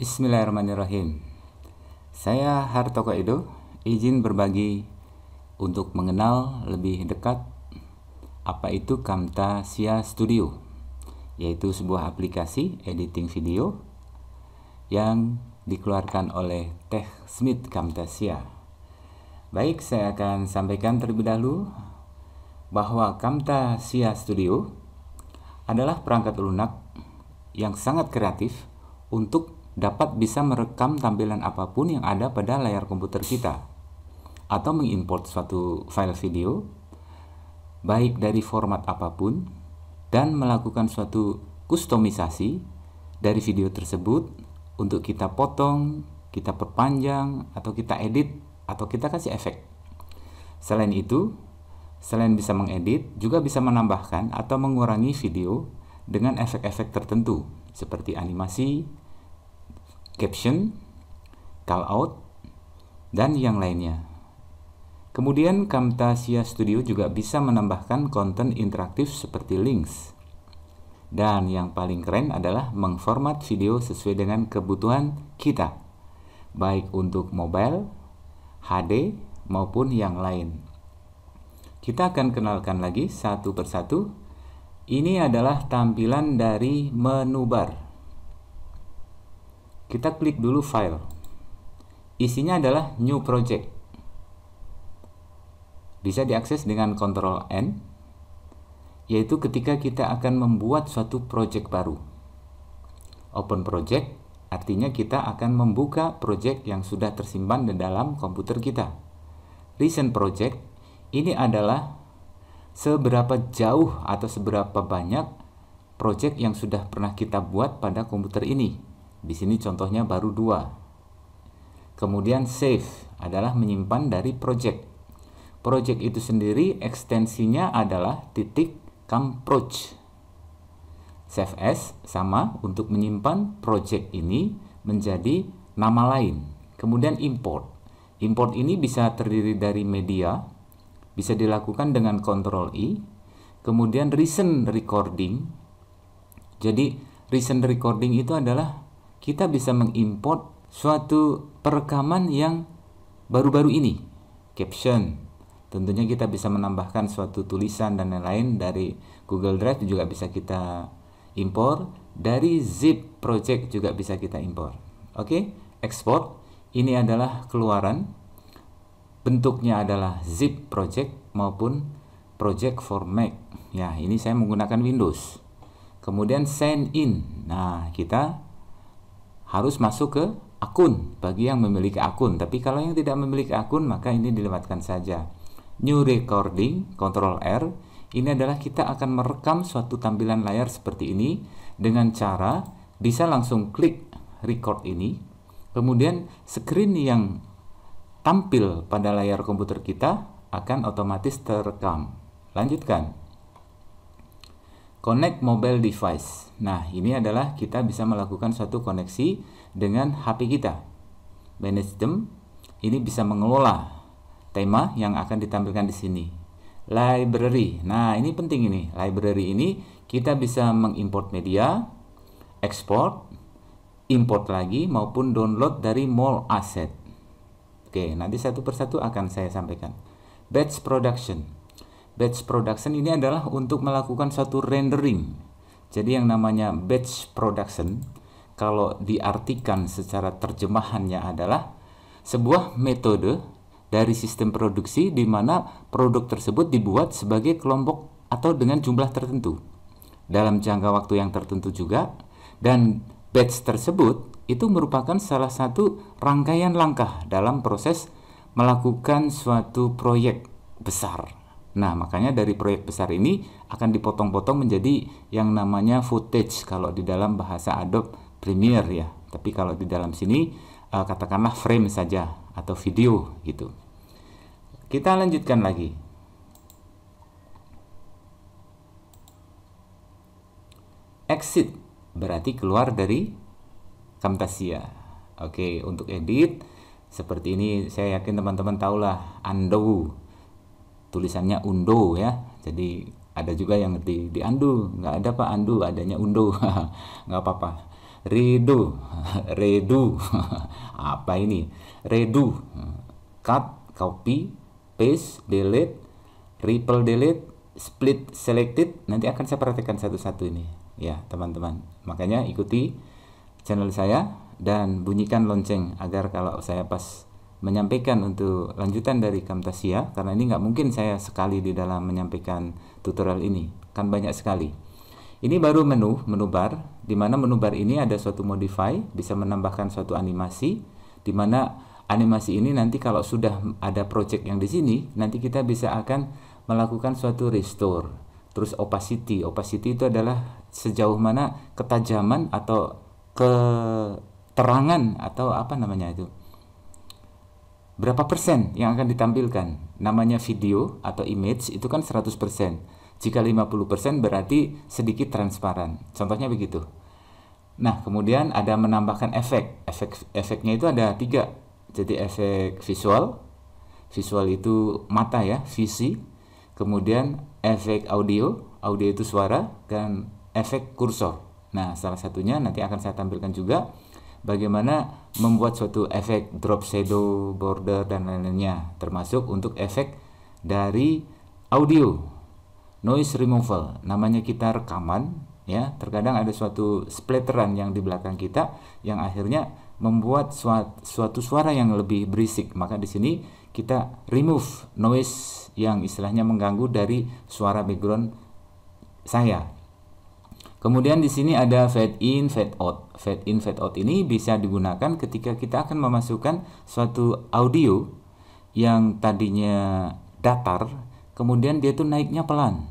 Bismillahirrahmanirrahim. Saya Hartoko Edo, izin berbagi untuk mengenal lebih dekat apa itu Camtasia Studio, yaitu sebuah aplikasi editing video yang dikeluarkan oleh TechSmith Camtasia. Baik, saya akan sampaikan terlebih dahulu bahwa Camtasia Studio adalah perangkat lunak yang sangat kreatif untuk dapat bisa merekam tampilan apapun yang ada pada layar komputer kita atau mengimport suatu file video baik dari format apapun dan melakukan suatu kustomisasi dari video tersebut untuk kita potong, kita perpanjang, atau kita edit, atau kita kasih efek. Selain itu, selain bisa mengedit, juga bisa menambahkan atau mengurangi video dengan efek-efek tertentu, seperti animasi, caption, call out, dan yang lainnya. Kemudian Camtasia Studio juga bisa menambahkan konten interaktif seperti links. Dan yang paling keren adalah mengformat video sesuai dengan kebutuhan kita, baik untuk mobile, HD, maupun yang lain. Kita akan kenalkan lagi satu persatu. Ini adalah tampilan dari menu bar. Kita klik dulu file. Isinya adalah new project. Bisa diakses dengan Ctrl N, yaitu ketika kita akan membuat suatu project baru. Open project artinya kita akan membuka project yang sudah tersimpan di dalam komputer kita. Recent project ini adalah seberapa jauh atau seberapa banyak project yang sudah pernah kita buat pada komputer ini. Di sini contohnya baru dua. Kemudian save adalah menyimpan dari project. Project itu sendiri ekstensinya adalah titik camproj, Save as sama untuk menyimpan project ini menjadi nama lain. Kemudian import. Import ini bisa terdiri dari media, bisa dilakukan dengan Ctrl I, kemudian recent recording. Jadi recent recording itu adalah kita bisa mengimport suatu perekaman yang baru-baru ini, caption. Tentunya kita bisa menambahkan suatu tulisan dan lain-lain dari Google Drive juga bisa kita impor, dari zip project juga bisa kita impor. Oke, okay? export ini adalah keluaran bentuknya adalah zip project maupun project for Mac. Ya, ini saya menggunakan Windows. Kemudian send in. Nah, kita harus masuk ke akun bagi yang memiliki akun. Tapi kalau yang tidak memiliki akun maka ini dilewatkan saja. New recording, control R. Ini adalah kita akan merekam suatu tampilan layar seperti ini dengan cara bisa langsung klik record ini. Kemudian screen yang tampil pada layar komputer kita akan otomatis terekam. Lanjutkan. Connect mobile device. Nah, ini adalah kita bisa melakukan suatu koneksi dengan HP kita. Manage them. Ini bisa mengelola tema yang akan ditampilkan di sini. Library. Nah, ini penting ini. Library ini kita bisa mengimport media, export, import lagi maupun download dari mall asset. Oke, nanti satu persatu akan saya sampaikan. Batch production batch production ini adalah untuk melakukan suatu rendering. Jadi yang namanya batch production kalau diartikan secara terjemahannya adalah sebuah metode dari sistem produksi di mana produk tersebut dibuat sebagai kelompok atau dengan jumlah tertentu dalam jangka waktu yang tertentu juga dan batch tersebut itu merupakan salah satu rangkaian langkah dalam proses melakukan suatu proyek besar Nah, makanya dari proyek besar ini akan dipotong-potong menjadi yang namanya footage kalau di dalam bahasa Adobe Premiere ya. Tapi kalau di dalam sini eh, katakanlah frame saja atau video gitu. Kita lanjutkan lagi. Exit berarti keluar dari Camtasia. Oke, untuk edit seperti ini saya yakin teman-teman tahulah undo tulisannya undo ya jadi ada juga yang ngerti di andu nggak ada pak andu adanya undo nggak apa-apa redo redo apa ini redo cut copy paste delete ripple delete split selected nanti akan saya perhatikan satu-satu ini ya teman-teman makanya ikuti channel saya dan bunyikan lonceng agar kalau saya pas menyampaikan untuk lanjutan dari Camtasia karena ini nggak mungkin saya sekali di dalam menyampaikan tutorial ini kan banyak sekali ini baru menu menu bar di mana menu bar ini ada suatu modify bisa menambahkan suatu animasi di mana animasi ini nanti kalau sudah ada project yang di sini nanti kita bisa akan melakukan suatu restore terus opacity opacity itu adalah sejauh mana ketajaman atau keterangan atau apa namanya itu berapa persen yang akan ditampilkan? Namanya video atau image itu kan 100 persen. Jika 50 persen berarti sedikit transparan. Contohnya begitu. Nah, kemudian ada menambahkan efek. Efek efeknya itu ada tiga. Jadi efek visual, visual itu mata ya, visi. Kemudian efek audio, audio itu suara dan efek kursor. Nah, salah satunya nanti akan saya tampilkan juga bagaimana membuat suatu efek drop shadow border dan lain-lainnya termasuk untuk efek dari audio noise removal namanya kita rekaman ya terkadang ada suatu splatteran yang di belakang kita yang akhirnya membuat suatu suara yang lebih berisik maka di sini kita remove noise yang istilahnya mengganggu dari suara background saya Kemudian di sini ada fade in, fade out. Fade in, fade out ini bisa digunakan ketika kita akan memasukkan suatu audio yang tadinya datar, kemudian dia tuh naiknya pelan.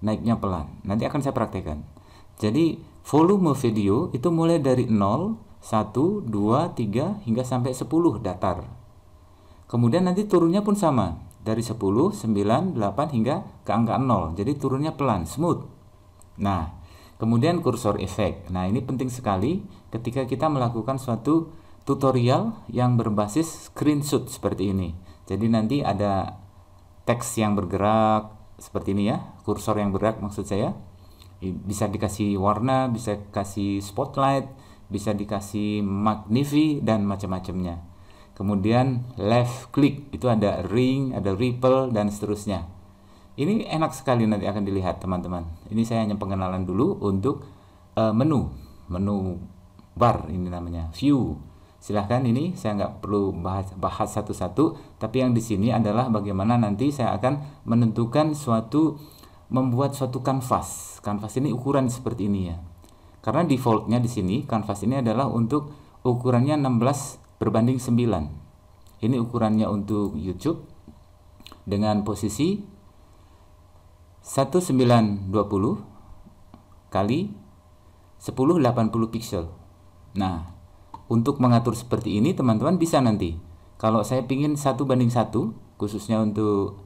Naiknya pelan. Nanti akan saya praktekkan. Jadi volume video itu mulai dari 0, 1, 2, 3 hingga sampai 10 datar. Kemudian nanti turunnya pun sama. Dari 10, 9, 8 hingga ke angka 0. Jadi turunnya pelan, smooth. Nah, Kemudian kursor efek. Nah, ini penting sekali ketika kita melakukan suatu tutorial yang berbasis screenshot seperti ini. Jadi nanti ada teks yang bergerak seperti ini ya, kursor yang bergerak maksud saya. Bisa dikasih warna, bisa dikasih spotlight, bisa dikasih magnify dan macam-macamnya. Kemudian left click itu ada ring, ada ripple dan seterusnya. Ini enak sekali nanti akan dilihat teman-teman. Ini saya hanya pengenalan dulu untuk uh, menu, menu bar ini namanya view. Silahkan ini saya nggak perlu bahas bahas satu-satu, tapi yang di sini adalah bagaimana nanti saya akan menentukan suatu membuat suatu kanvas. Kanvas ini ukuran seperti ini ya. Karena defaultnya di sini kanvas ini adalah untuk ukurannya 16 berbanding 9. Ini ukurannya untuk YouTube dengan posisi 1920 kali 1080 pixel. Nah, untuk mengatur seperti ini teman-teman bisa nanti. Kalau saya pingin satu banding satu, khususnya untuk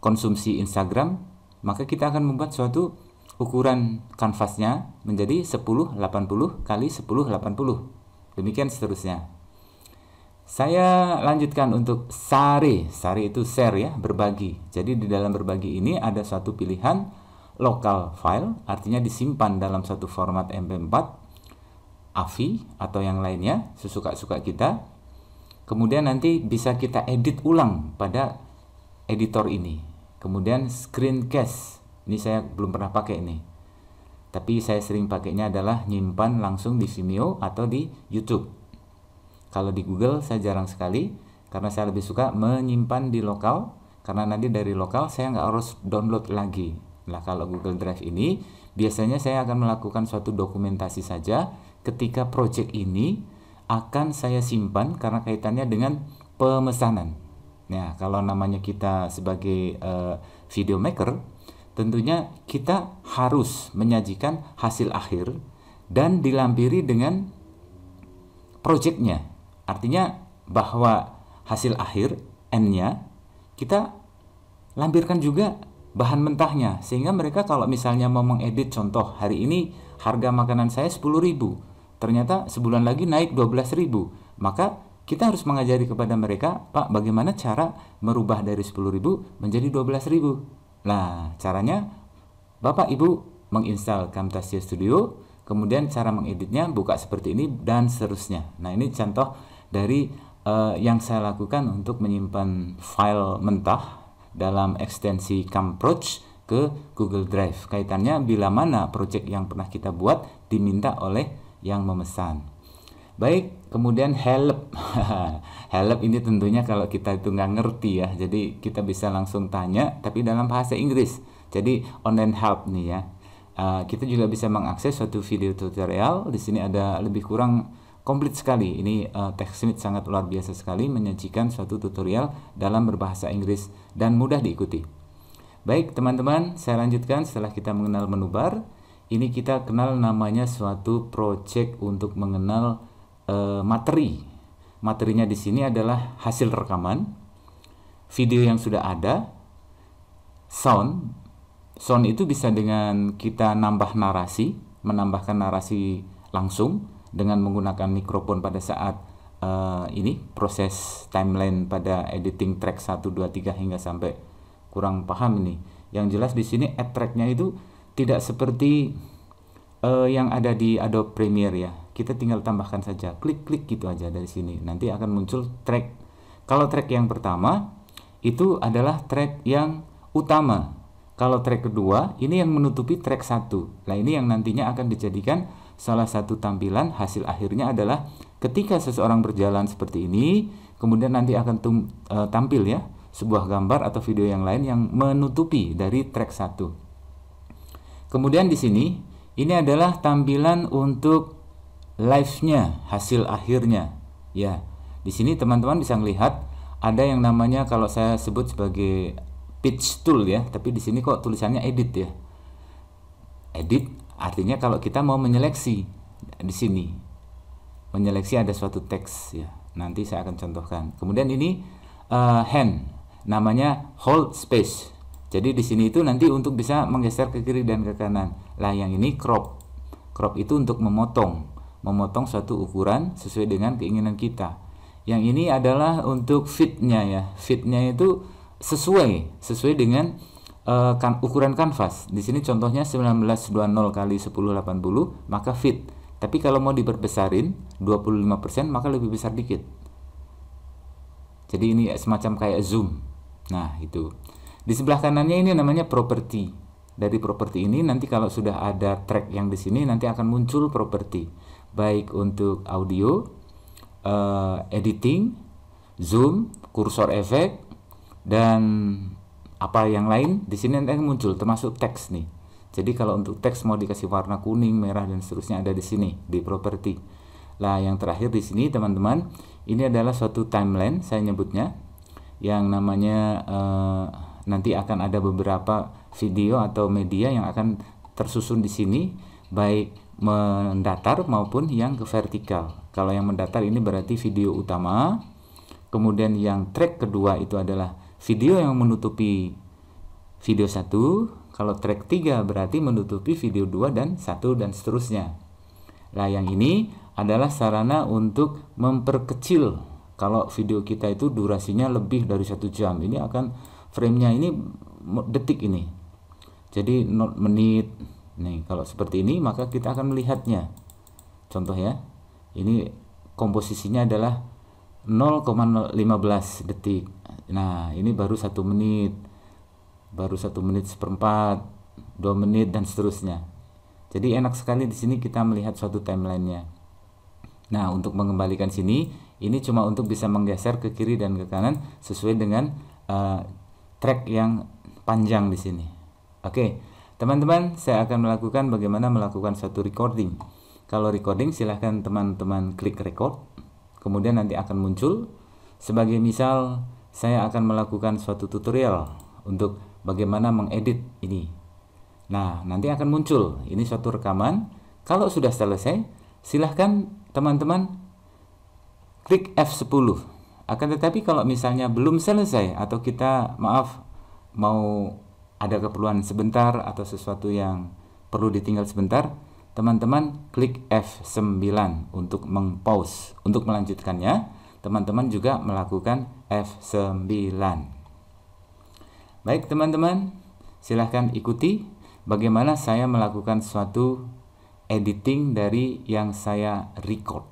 konsumsi Instagram, maka kita akan membuat suatu ukuran kanvasnya menjadi 1080 kali 1080. Demikian seterusnya. Saya lanjutkan untuk sari. Sari itu share ya, berbagi. Jadi di dalam berbagi ini ada satu pilihan local file, artinya disimpan dalam satu format MP4, AVI atau yang lainnya, sesuka-suka kita. Kemudian nanti bisa kita edit ulang pada editor ini. Kemudian screencast. Ini saya belum pernah pakai ini. Tapi saya sering pakainya adalah nyimpan langsung di Vimeo atau di YouTube. Kalau di Google saya jarang sekali karena saya lebih suka menyimpan di lokal karena nanti dari lokal saya nggak harus download lagi. Nah kalau Google Drive ini biasanya saya akan melakukan suatu dokumentasi saja ketika project ini akan saya simpan karena kaitannya dengan pemesanan. Nah kalau namanya kita sebagai uh, video maker tentunya kita harus menyajikan hasil akhir dan dilampiri dengan projectnya Artinya bahwa hasil akhir N-nya kita lampirkan juga bahan mentahnya sehingga mereka kalau misalnya mau mengedit contoh hari ini harga makanan saya 10.000 ternyata sebulan lagi naik 12.000 maka kita harus mengajari kepada mereka Pak bagaimana cara merubah dari 10.000 menjadi 12.000 nah caranya Bapak Ibu menginstal Camtasia Studio kemudian cara mengeditnya buka seperti ini dan seterusnya nah ini contoh dari uh, yang saya lakukan untuk menyimpan file mentah dalam ekstensi Camproach ke Google Drive. Kaitannya bila mana project yang pernah kita buat diminta oleh yang memesan. Baik, kemudian help. help ini tentunya kalau kita itu nggak ngerti ya, jadi kita bisa langsung tanya, tapi dalam bahasa Inggris. Jadi online help nih ya. Uh, kita juga bisa mengakses suatu video tutorial. Di sini ada lebih kurang komplit sekali. Ini uh, eh, TechSmith sangat luar biasa sekali menyajikan suatu tutorial dalam berbahasa Inggris dan mudah diikuti. Baik teman-teman, saya lanjutkan setelah kita mengenal menu bar. Ini kita kenal namanya suatu project untuk mengenal uh, materi. Materinya di sini adalah hasil rekaman, video yang sudah ada, sound. Sound itu bisa dengan kita nambah narasi, menambahkan narasi langsung dengan menggunakan mikrofon pada saat uh, ini proses timeline pada editing track 1 2 3 hingga sampai kurang paham ini. Yang jelas di sini add tracknya itu tidak seperti uh, yang ada di Adobe Premiere ya. Kita tinggal tambahkan saja, klik-klik gitu aja dari sini. Nanti akan muncul track. Kalau track yang pertama itu adalah track yang utama. Kalau track kedua ini yang menutupi track satu. Nah, ini yang nantinya akan dijadikan Salah satu tampilan hasil akhirnya adalah ketika seseorang berjalan seperti ini, kemudian nanti akan tum, e, tampil ya sebuah gambar atau video yang lain yang menutupi dari track satu. Kemudian di sini ini adalah tampilan untuk live-nya, hasil akhirnya. Ya. Di sini teman-teman bisa melihat ada yang namanya kalau saya sebut sebagai pitch tool ya, tapi di sini kok tulisannya edit ya. Edit Artinya kalau kita mau menyeleksi di sini, menyeleksi ada suatu teks ya. Nanti saya akan contohkan. Kemudian ini uh, hand, namanya hold space. Jadi di sini itu nanti untuk bisa menggeser ke kiri dan ke kanan. Lah yang ini crop. Crop itu untuk memotong, memotong suatu ukuran sesuai dengan keinginan kita. Yang ini adalah untuk fitnya ya. Fitnya itu sesuai, sesuai dengan Eh, kan, ukuran kanvas. Di sini contohnya 1920 kali 1080 maka fit. Tapi kalau mau diperbesarin 25% maka lebih besar dikit. Jadi ini semacam kayak zoom. Nah, itu. Di sebelah kanannya ini namanya property. Dari properti ini nanti kalau sudah ada track yang di sini nanti akan muncul properti baik untuk audio, uh, editing, zoom, kursor efek dan apa yang lain di sini nanti muncul termasuk teks nih jadi kalau untuk teks mau dikasih warna kuning merah dan seterusnya ada di sini di properti lah yang terakhir di sini teman-teman ini adalah suatu timeline saya nyebutnya yang namanya eh, nanti akan ada beberapa video atau media yang akan tersusun di sini baik mendatar maupun yang ke vertikal kalau yang mendatar ini berarti video utama kemudian yang track kedua itu adalah video yang menutupi video 1, kalau track 3 berarti menutupi video 2 dan 1 dan seterusnya. Layang ini adalah sarana untuk memperkecil kalau video kita itu durasinya lebih dari satu jam. Ini akan framenya ini detik ini. Jadi not menit. Nih, kalau seperti ini maka kita akan melihatnya. Contoh ya. Ini komposisinya adalah 0,15 detik Nah ini baru satu menit, baru satu menit seperempat, dua menit dan seterusnya. Jadi enak sekali di sini kita melihat suatu timelinenya. Nah untuk mengembalikan sini, ini cuma untuk bisa menggeser ke kiri dan ke kanan sesuai dengan uh, track yang panjang di sini. Oke, teman-teman saya akan melakukan bagaimana melakukan suatu recording. Kalau recording silahkan teman-teman klik record, kemudian nanti akan muncul sebagai misal saya akan melakukan suatu tutorial untuk bagaimana mengedit ini. Nah, nanti akan muncul ini suatu rekaman. Kalau sudah selesai, silahkan teman-teman klik F10. Akan tetapi kalau misalnya belum selesai atau kita maaf mau ada keperluan sebentar atau sesuatu yang perlu ditinggal sebentar, teman-teman klik F9 untuk mengpause. Untuk melanjutkannya, teman-teman juga melakukan F9. Baik teman-teman, silahkan ikuti bagaimana saya melakukan suatu editing dari yang saya record.